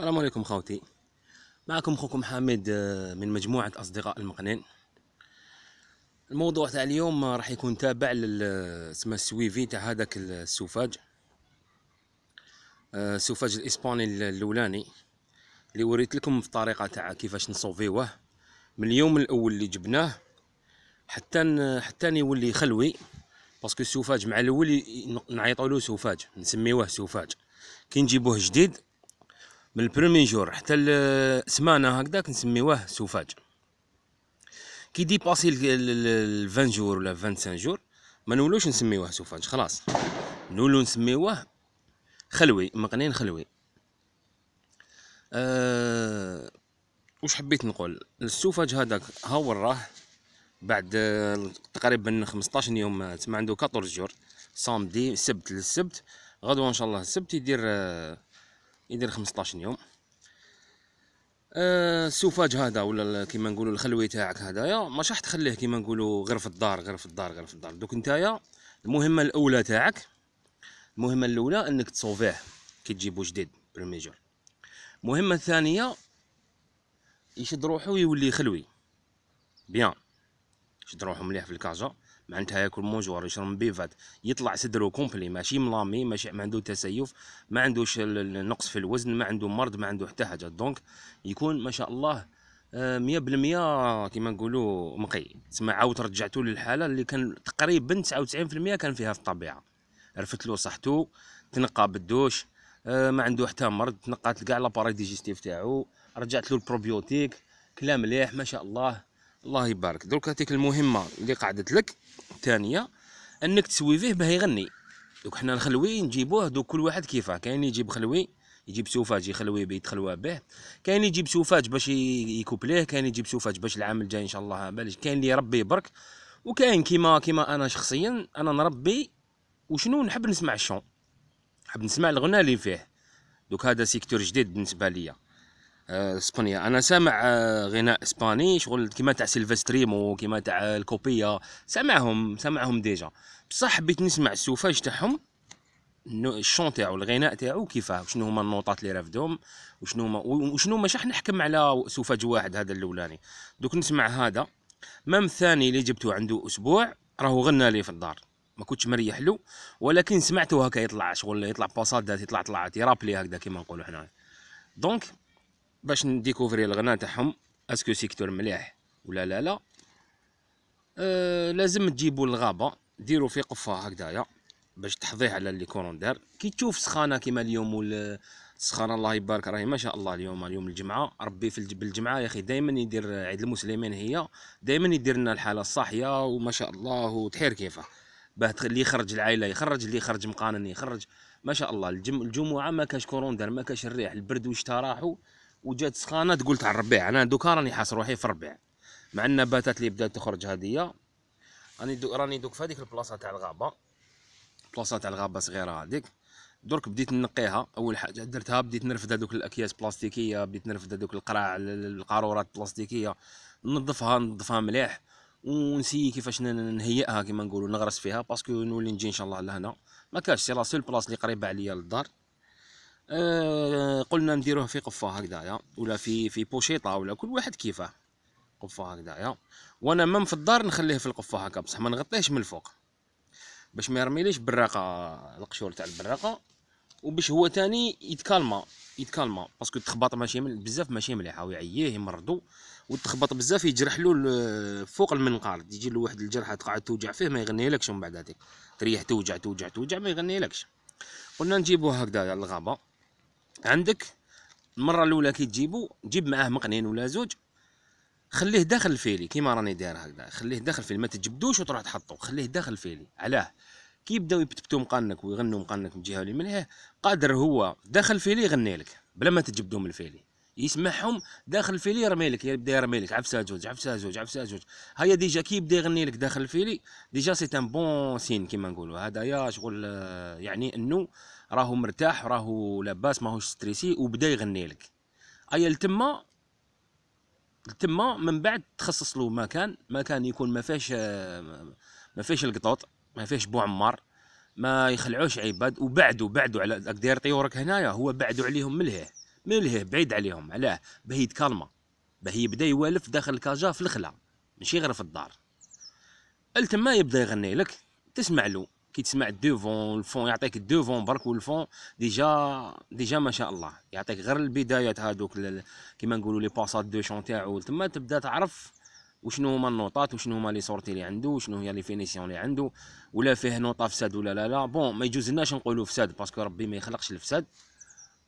السلام عليكم خوتي معكم اخوكم حامد آه، من مجموعة اصدقاء المقنين الموضوع تاع اليوم راح يكون تابع آه، اسمه السويفي تاع هذاك السوفاج آه، السوفاج الاسباني الاولاني اللي وريت لكم في الطريقة تاع كيفاش نصوفيوه من اليوم الاول اللي جبناه حتى حتى يولي خلوي باسكو السوفاج مع الاول نعيطولو سوفاج نسميوه سوفاج كي نجيبوه جديد من البرومي جور حتى السمانه هكذاك نسميوه سوفاج كي دي باسي ال 20 جور ولا 25 جور ما نولوش نسميوه سوفاج خلاص نولو نسميوه خلوي مقنين خلوي أه وش حبيت نقول السوفاج هذاك هو راه بعد آه، تقريبا 15 يوم آه، تما عنده 14 جور صامدي سبت للسبت غدوه ان شاء الله السبت يدير أه يدير 15 يوم آه السوفاج هذا ولا كيما نقولوا الخلوي تاعك هذايا ماش راح تخليه كيما نقولوا غير في الدار غير في الدار غير في الدار دوك نتايا المهمه الاولى تاعك المهمه الاولى انك تصوفيه كي تجيبو جديد بريميجور المهمه الثانيه يشد روحو يولي خلوي بيان يشد روحو مليح في الكازا معناتها ياكل موجور يشرب بيفات يطلع صدره كومبلي ماشي ملامي ماشي ما عنده تسيف ما عندوش النقص في الوزن ما عنده مرض ما عنده حتى حاجه دونك يكون ما شاء الله آه، مية بالمية كيما نقولوا مقي تسمى عاود رجعتو للحاله اللي كان تقريبا تسعة وتسعين في المية كان فيها في الطبيعه رفت له صحته تنقى بالدوش آه، ما عنده حتى مرض تنقات كاع لاباري ديجيستيف تاعو رجعت له البروبيوتيك كلام مليح ما شاء الله الله يبارك درك هذيك المهمه اللي قعدت لك الثانيه انك تسوي فيه باه يغني دوك حنا الخلوي نجيبوه دوك كل واحد كيفاه كاين يجيب خلوي يجيب سوفاج يخلوي بيتخلوى به كاين يجيب سوفاج باش يكوبليه كاين يجيب سوفاج باش العام الجاي ان شاء الله بلش كاين اللي يربي برك وكاين كيما كيما انا شخصيا انا نربي وشنو نحب نسمع الشون نحب نسمع الغناء اللي فيه دوك هذا سيكتور جديد بالنسبه ليا آه، اسبانيا انا سامع آه، غناء اسباني شغل كيما تاع سيلفستريمو كيما تاع الكوبيا سامعهم سامعهم ديجا بصح حبيت نسمع السوفاج تاعهم الشون تاعو الغناء تاعو كيفاه شنو هما النوطات اللي رافدهم وشنو هما وشنو ما شح نحكم على سوفاج واحد هذا الاولاني دوك نسمع هذا مام الثاني اللي جبته عنده اسبوع راهو غنى لي في الدار ما كنتش مريح له ولكن سمعته هكا يطلع شغل يطلع باصات يطلع طلعات يرابلي هكذا كيما نقولوا حنايا دونك باش نديكوفري الغناء تاعهم اسكو سيكتور مليح ولا لا لا أه لازم تجيبوا الغابه ديروا في قفه هكذايا باش تحضيه على لي كوروندير كي تشوف سخانه كيما اليوم وال سخانه الله يبارك راهي ما شاء الله اليوم اليوم الجمعه ربي في الجمعه يا اخي دائما يدير عيد المسلمين هي دائما يدير لنا الحاله الصاحيه وما شاء الله وتحير كيفه باه اللي يخرج العائله يخرج اللي يخرج مقانن يخرج ما شاء الله الجمعه ما كاش كوروندير ما كاش الريح البرد واش راحو وجات سخانه تقول تاع الربيع يعني انا دوكا راني حاس روحي في الربيع مع النباتات اللي بدات تخرج هذه راني دو راني دوك في هذيك البلاصه تاع الغابه بلاصه تاع الغابه صغيره هذيك درك بديت نقيها اول حاجه درتها بديت نرفد هذوك الاكياس بلاستيكيه بديت نرفد هذوك القراع القارورات البلاستيكيه نظفها نظفها مليح ونسيي كيفاش نهيئها كيما نقولوا نغرس فيها باسكو نولي نجي ان شاء الله لهنا ما كاش سي لا سول بلاص اللي قريبه عليا للدار آه، قلنا نديروه في قفه هكذايا ولا في في بوشيطه ولا كل واحد كيفاه قفه هكذايا وانا مام في الدار نخليه في القفه هكا بصح ما نغطيهش من الفوق باش ما يرميليش براقه القشور تاع البراقه وباش هو تاني يتكالما يتكالما باسكو تخبط ماشي من بزاف ماشي مليحه ويعيه يمرضو وتخبط بزاف يجرح له فوق المنقار تجي له واحد الجرحه تقعد توجع فيه ما يغنيلكش من بعد هذيك تريح توجع توجع توجع ما يغنيلكش قلنا نجيبوه هكذا الغابه عندك المره الاولى كي تجيبو جيب معاه مقنين ولا زوج خليه داخل الفيلي كيما راني داير هكذا خليه داخل الفيلي ما تجبدوش وتروح تحطو خليه داخل الفيلي علاه كي يبداو يبتبتو مقنك ويغنوا مقنك من جهه ولا من جهه قادر هو داخل الفيلي يغني لك بلا ما تجبدو من الفيلي يسمعهم داخل الفيلي يرمي لك يبدا يرمي لك عفسه زوج عفسه زوج عفسه زوج هيا ديجا كي يبدا يغني لك داخل الفيلي ديجا سي ان بون سين كيما نقولوا هذايا شغل يعني انه راهو مرتاح راهو لاباس ماهوش ستريسي وبدا يغني لك ايا لتما لتما من بعد تخصص له مكان مكان يكون ما فيهش ما فيهش القطوط ما فيهش بو عمار ما يخلعوش عباد وبعدوا بعدوا على داير طيورك هنايا هو بعدوا عليهم من لهيه من لهيه بعيد عليهم علاه باه يتكالما باه يبدا يوالف داخل الكاجا في الخلا ماشي غير في الدار التما يبدا يغني لك تسمع له كي تسمع الدوفون الفون يعطيك الدوفون برك والفون ديجا ديجا ما شاء الله يعطيك غير البدايات هادوك كيما نقولوا لي باسات دو شون تاعو تما تبدا تعرف وشنو هما النوطات وشنو هما لي سورتي اللي عنده وشنو هي لي فينيسيون اللي عنده ولا فيه نوطه فساد ولا لا لا بون ما يجوزناش نقولوا فساد باسكو ربي ما يخلقش الفساد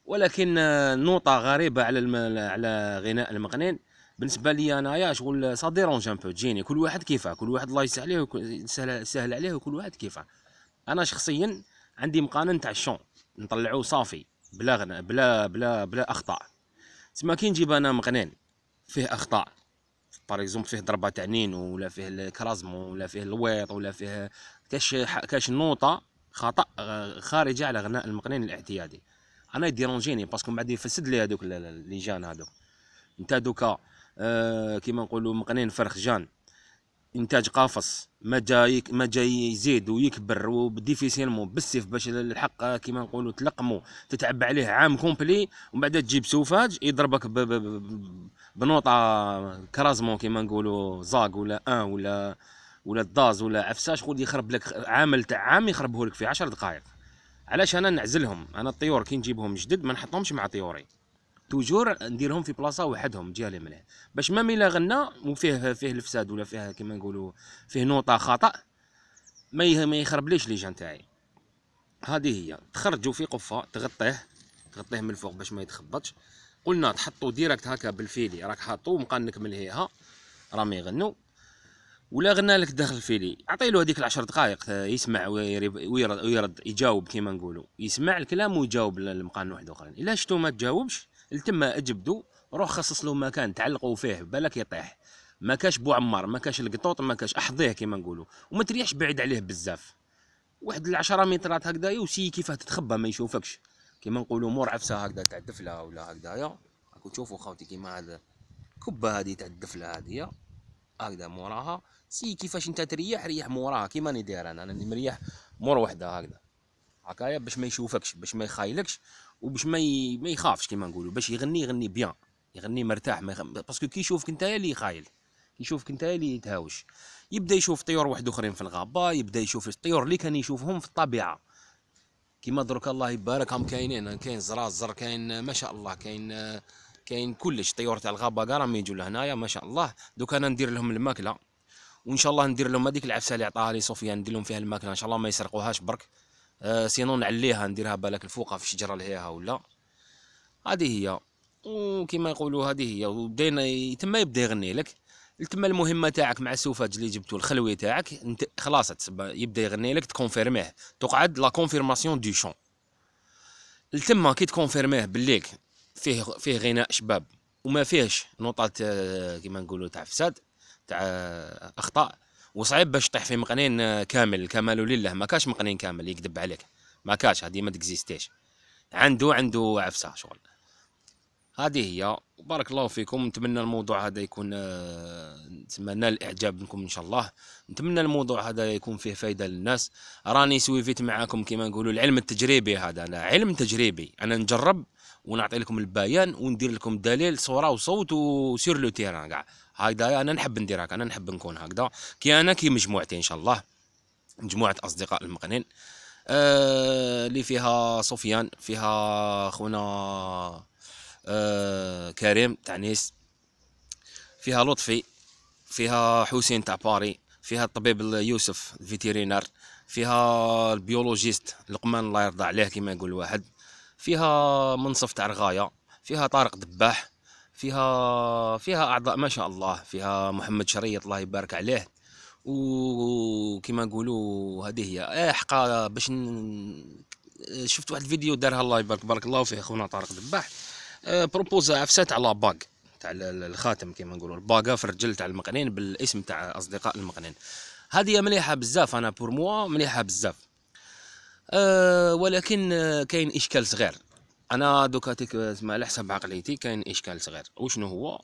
ولكن نوطه غريبه على الم... على غناء المقنين بالنسبه لي انايا شغل صادير اون ان بو تجيني كل واحد كيفاه كل واحد الله يسهل عليه سهل عليه وكل واحد كيفاه انا شخصيا عندي مقانن تاع الشون نطلعوه صافي بلا غنى بلا بلا بلا اخطاء تسمى كي نجيب انا مقنين فيه اخطاء باغ اكزومبل فيه ضربه تاع نينو ولا فيه الكرازمو ولا فيه الويط ولا فيه كاش كاش نوطه خطا آه، خارجه على غناء المقنين الاعتيادي انا يديرونجيني باسكو من بعد يفسد لي هذوك لي جان هذوك انت دوكا آه، كيما نقولوا مقنين فرخ جان انتاج قافص ما جاي ما جاي يزيد ويكبر وديفيسيلمون بالسيف باش الحق كيما نقولوا تلقمو تتعب عليه عام كومبلي ومن بعد تجيب سوفاج يضربك بنوطه كرازمون كيما نقولوا زاق ولا ان ولا ولا داز ولا عفساش خود يخرب لك عامل تاع عام يخربه لك في 10 دقائق علاش انا نعزلهم انا الطيور كي نجيبهم جدد ما نحطهمش مع طيوري توجور نديرهم في بلاصه وحدهم جهه اللي مليح باش ما الا غنى وفيه فيه الفساد ولا فيه كيما نقولوا فيه نوطه خطا ما ما يخربليش لي جان تاعي هذه هي تخرجوا في قفه تغطيه تغطيه من الفوق باش ما يتخبطش قلنا تحطوا ديريكت هكا بالفيلي راك حاطو مقنك من هيها راهم يغنوا ولا غنى لك داخل الفيلي اعطي له هذيك العشر دقائق يسمع ويرد, ويرد يجاوب كيما نقولوا يسمع الكلام ويجاوب المقان واحد اخرين الا شتو ما تجاوبش لتما اجبدو روح خصص له مكان تعلقو فيه بالك يطيح ما كاش بو عمار ما كاش القطوط ما كاش احضيه كيما نقولو وما تريحش بعيد عليه بزاف واحد العشرة مترات هكذا وسي كيفاه تتخبى ما يشوفكش كيما نقولو مور عفسه هكذا تاع الدفله ولا هكذايا راكم تشوفوا خاوتي كيما هذا كبه هذه تاع الدفله هذه هكذا موراها سي كيفاش انت تريح ريح موراها كيما راني داير انا انا مريح مور وحده هكذا هكايا باش ما يشوفكش باش ما يخايلكش وباش ما ي... ما يخافش كيما نقولوا باش يغني يغني بيان يغني مرتاح ما يخ... باسكو كي يشوفك انت اللي كي يشوفك انت اللي يتهاوش يبدا يشوف طيور واحد اخرين في الغابه يبدا يشوف الطيور اللي كان يشوفهم في الطبيعه كيما درك الله يبارك هم كاينين كاين زرازر كاين ما شاء الله كاين كاين كلش طيور تاع الغابه كاع راهم يجوا لهنايا ما شاء الله دوك انا ندير لهم الماكله وان شاء الله ندير لهم هذيك العفسه اللي عطاها لي سفيان ندير لهم فيها الماكله ان شاء الله ما يسرقوهاش برك آه، سينون نعليها نديرها بالك الفوقه في الشجره لهيها ولا هذه هي وكما يقولوا هذه هي وبدينا تما يبدا يغني لك تما المهمه تاعك مع السوفاج اللي جبتو الخلوي تاعك انت خلاص يبدا يغني لك تكونفيرميه تقعد لا كونفيرماسيون دو شون تما كي تكونفيرميه بليك فيه فيه غناء شباب وما فيهش نوطات آه، كيما نقولوا تاع فساد تاع آه، اخطاء وصعيب باش تطيح في مقنين آه، كامل كمال لله ما كاش مقنين كامل يكذب عليك ما كاش هادي ما تكزيستيش عنده عنده عفسه شغل هذه هي بارك الله فيكم نتمنى الموضوع هذا يكون آه، نتمنى نال منكم ان شاء الله نتمنى الموضوع هذا يكون فيه فايده للناس راني سويفيت معاكم كما نقولوا العلم التجريبي هذا انا علم تجريبي انا نجرب ونعطي لكم البيان وندير لكم دليل صوره وصوت وسير لو تيران كاع هكذا انا نحب ندير هكا انا نحب نكون هكذا كي انا كي مجموعتي ان شاء الله مجموعه اصدقاء المقنين آه، اللي آه فيها سفيان فيها خونا آه كريم تاع نيس فيها لطفي فيها حسين تاع باري فيها الطبيب يوسف الفيتيرينار فيها البيولوجيست لقمان الله يرضى عليه كما يقول واحد فيها منصف تاع رغايه فيها طارق دباح فيها فيها اعضاء ما شاء الله فيها محمد شريط الله يبارك عليه وكما نقولوا هذه هي حقا باش ن... شفت واحد الفيديو دارها الله يبارك بارك الله فيه خونا طارق دباح بروبوزا آه، عفسات على باق تاع الخاتم كما نقولوا الباقا في الرجل تاع المقنين بالاسم تاع اصدقاء المقنين هذه مليحه بزاف انا بور موا مليحه بزاف أه ولكن آه، كاين اشكال صغير انا دوكا تيك زعما على حسب عقليتي كاين اشكال صغير وشنو هو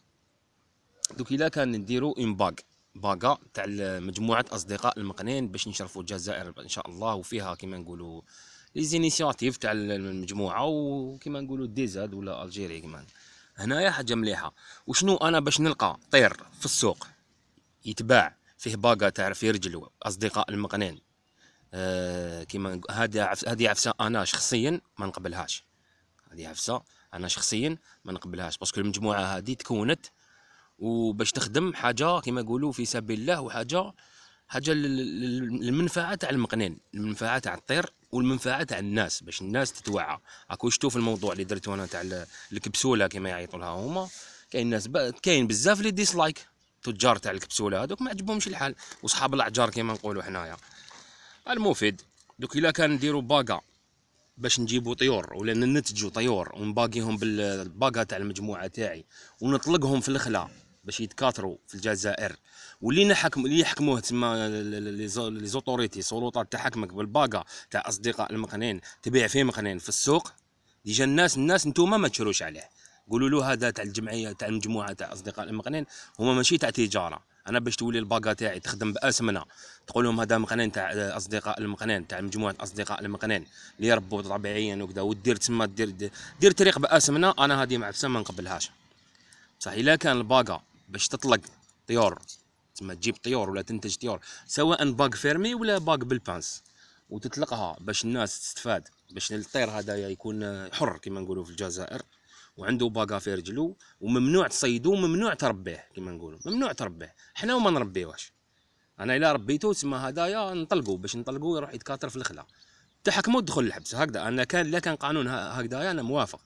دوك الا كان نديرو ان باغ باغا تاع مجموعه اصدقاء المقنين باش نشرفوا الجزائر ان شاء الله وفيها كيما نقولوا لي زينيسياتيف تاع المجموعه وكيما نقولوا ديزاد ولا الجيري كمان هنايا حاجه مليحه وشنو انا باش نلقى طير في السوق يتباع فيه باغا تاع في اصدقاء المقنين آه كيما هذه هذه عفسه انا شخصيا ما نقبلهاش هذه هفسه انا شخصيا ما نقبلهاش باسكو المجموعه هذه تكونت وباش تخدم حاجه كما يقولوا في سبيل الله وحاجه حاجه للمنفعه تاع المقنين المنفعه تاع الطير والمنفعه تاع الناس باش الناس تتوعى راكو شفتوا في الموضوع اللي درتو انا تاع الكبسوله كما يعيطوا لها هما كاين ناس ب... كاين بزاف لي ديسلايك تجار تاع الكبسوله هذوك ما عجبهمش الحال وصحاب الاعجار كما نقولوا حنايا المفيد دوك الا كان نديروا باقه باش نجيبو طيور ولا ننتجو طيور ونباقيهم بالباقه تاع المجموعه تاعي ونطلقهم في الخلا باش يتكاثروا في الجزائر واللي نحكم اللي يحكموه تما لي زوتوريتي سلطات تحكمك بالباقه تاع اصدقاء المقنين تبيع فيه مقنين في السوق ديجا الناس الناس نتوما ما تشروش عليه قولوا له هذا تاع الجمعيه تاع المجموعه تاع اصدقاء المقنين هما ماشي تاع تجاره انا باش تولي الباقه تاعي تخدم باسمنه تقول لهم هذا مقنين تاع اصدقاء المقنين تاع مجموعه اصدقاء المقنين اللي يربوا طبيعيا وكذا ودير تما دير دير, دير طريق باسمنه انا هذه معفسه ما نقبلهاش بصح الا كان الباقه باش تطلق طيور تما تجيب طيور ولا تنتج طيور سواء باق فيرمي ولا باق بالبانس وتطلقها باش الناس تستفاد باش الطير هذا يكون حر كما نقولوا في الجزائر وعنده باقا في رجلو وممنوع تصيدو وممنوع تربيه كما نقولوا ممنوع تربيه حنا وما نربيوهش انا الا ربيتو تسمى هدايا نطلقو باش نطلقو يروح يتكاثر في الخلا تحكموا دخل الحبس هكذا انا كان لا كان قانون هكذايا انا موافق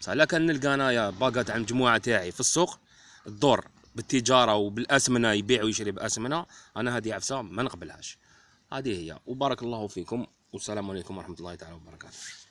بصح لا كان نلقى انايا باقا تاع المجموعه تاعي في السوق الدور بالتجاره وبالاسمنه يبيع ويشري باسمنه انا هذه عفسه ما نقبلهاش هذه هي وبارك الله فيكم والسلام عليكم ورحمه الله تعالى وبركاته